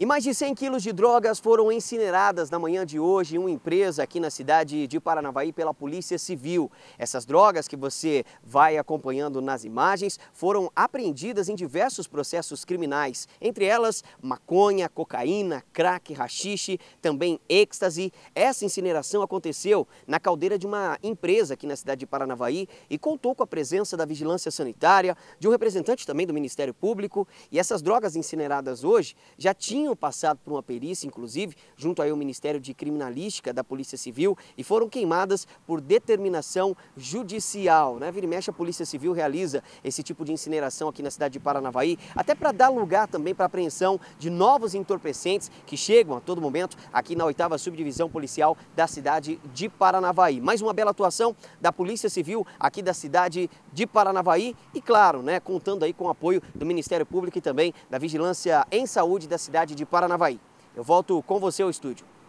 E mais de 100 quilos de drogas foram incineradas na manhã de hoje em uma empresa aqui na cidade de Paranavaí pela Polícia Civil. Essas drogas que você vai acompanhando nas imagens foram apreendidas em diversos processos criminais, entre elas maconha, cocaína, crack, rachixe, também êxtase. Essa incineração aconteceu na caldeira de uma empresa aqui na cidade de Paranavaí e contou com a presença da Vigilância Sanitária, de um representante também do Ministério Público. E essas drogas incineradas hoje já tinham tinham passado por uma perícia, inclusive, junto aí ao Ministério de Criminalística da Polícia Civil, e foram queimadas por determinação judicial. Né? Vira e mexe, a Polícia Civil realiza esse tipo de incineração aqui na cidade de Paranavaí, até para dar lugar também para a apreensão de novos entorpecentes que chegam a todo momento aqui na oitava subdivisão policial da cidade de Paranavaí. Mais uma bela atuação da Polícia Civil aqui da cidade de Paranavaí e, claro, né, contando aí com o apoio do Ministério Público e também da Vigilância em Saúde da cidade de de Paranavaí. Eu volto com você ao estúdio.